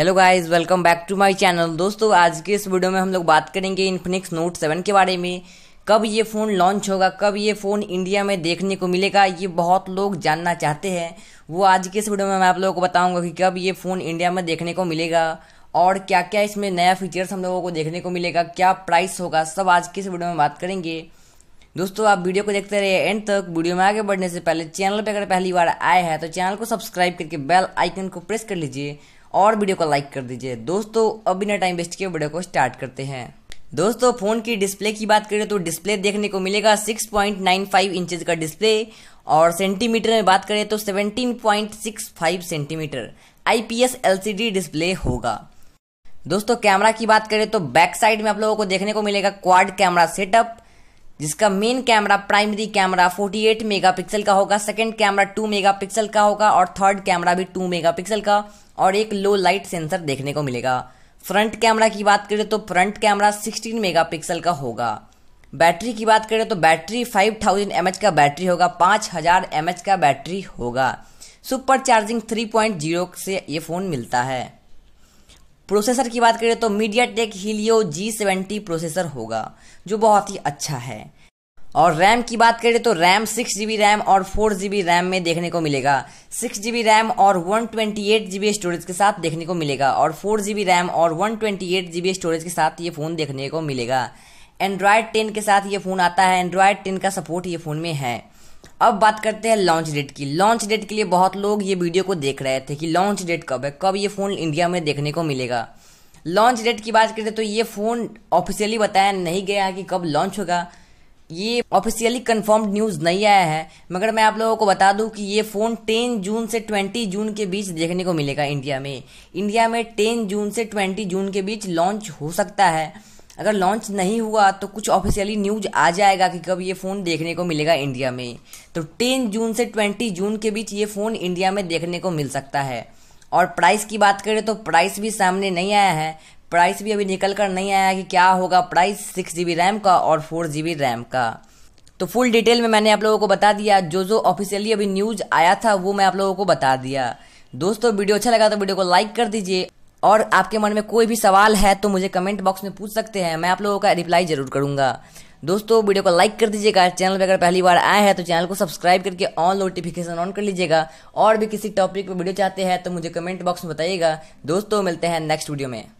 hello guys welcome back to my channel दोस्तों आज के इस वीडियो में हम लोग बात करेंगे इन्फिनिक्स नोट सेवन के बारे में कब ये फ़ोन लॉन्च होगा कब ये फ़ोन इंडिया में देखने को मिलेगा ये बहुत लोग जानना चाहते हैं वो आज के इस वीडियो में मैं आप लोगों को बताऊंगा कि कब ये फ़ोन इंडिया में देखने को मिलेगा और क्या क्या इसमें नया फीचर्स हम लोगों को देखने को मिलेगा क्या प्राइस होगा सब आज के इस वीडियो में बात करेंगे दोस्तों आप वीडियो को देखते रहिए एंड तक वीडियो में आगे बढ़ने से पहले चैनल पर अगर पहली बार आए हैं तो चैनल को सब्सक्राइब करके बेल आइकन को प्रेस कर लीजिए और वीडियो को लाइक कर दीजिए दोस्तों अब बिना टाइम वेस्ट किए वीडियो को स्टार्ट करते हैं दोस्तों फोन की डिस्प्ले की बात करें तो डिस्प्ले देखने को मिलेगा 6.95 इंचेज का डिस्प्ले और सेंटीमीटर में बात करें तो 17.65 सेंटीमीटर आईपीएस एलसीडी डिस्प्ले होगा दोस्तों कैमरा की बात करें तो बैक साइड में आप लोगों को देखने को मिलेगा क्वाड कैमरा सेटअप जिसका main camera primary camera 48 megapixel का होगा सेकेंड कैमरा 2 मेगापिक्सल का होगा और थर्ड कैमरा भी 2 मेगापिक्सल का और एक लो लाइट सेंसर देखने को मिलेगा फ्रंट कैमरा की बात करें तो फ्रंट कैमरा 16 मेगापिक्सल का होगा बैटरी की बात करें तो बैटरी 5000 थाउजेंड का बैटरी होगा 5000 हज़ार का बैटरी होगा सुपर चार्जिंग 3.0 से ये फ़ोन मिलता है प्रोसेसर की बात करें तो MediaTek Helio G seventy processor होगा जो बहुत ही अच्छा है और रैम की बात करें तो रैम सिक्स जी रैम और फोर जी रैम में देखने को मिलेगा सिक्स जी रैम और one twenty eight G storage के साथ देखने को मिलेगा और फोर जी रैम और one twenty eight G storage के साथ ये फ़ोन देखने को मिलेगा एंड्रॉयड टेन के साथ ये फ़ोन आता है एंड्रॉयड टेन का सपोर्ट ये फ़ोन में है अब बात करते हैं लॉन्च डेट की लॉन्च डेट के लिए बहुत लोग ये वीडियो को देख रहे थे कि लॉन्च डेट कब है कब ये फ़ोन इंडिया में देखने को मिलेगा लॉन्च डेट की बात करते तो ये फ़ोन ऑफिशियली बताया नहीं गया कि कब लॉन्च होगा ये ऑफिशियली कन्फर्म्ड न्यूज़ नहीं आया है मगर मैं आप लोगों को बता दूं कि ये फ़ोन 10 जून से 20 जून के बीच देखने को मिलेगा इंडिया में इंडिया में 10 जून से 20 जून के बीच लॉन्च हो सकता है अगर लॉन्च नहीं हुआ तो कुछ ऑफिशियली न्यूज आ जाएगा कि कब ये फ़ोन देखने को मिलेगा इंडिया में तो 10 जून से 20 जून के बीच ये फ़ोन इंडिया में देखने को मिल सकता है और प्राइस की बात करें तो प्राइस भी सामने नहीं आया है प्राइस भी अभी निकल कर नहीं आया कि क्या होगा प्राइस सिक्स जी रैम का और फोर जी रैम का तो फुल डिटेल में मैंने आप लोगों को बता दिया जो जो ऑफिशियली अभी न्यूज आया था वो मैं आप लोगों को बता दिया दोस्तों वीडियो अच्छा लगा तो वीडियो को लाइक कर दीजिए और आपके मन में कोई भी सवाल है तो मुझे कमेंट बॉक्स में पूछ सकते हैं मैं आप लोगों का रिप्लाई जरूर करूंगा दोस्तों वीडियो को लाइक कर दीजिएगा चैनल पर अगर पहली बार आए हैं तो चैनल को सब्सक्राइब करके ऑल नोटिफिकेशन ऑन कर लीजिएगा और भी किसी टॉपिक पर वीडियो चाहते हैं तो मुझे कमेंट बॉक्स में बताइएगा दोस्तों मिलते हैं नेक्स्ट वीडियो में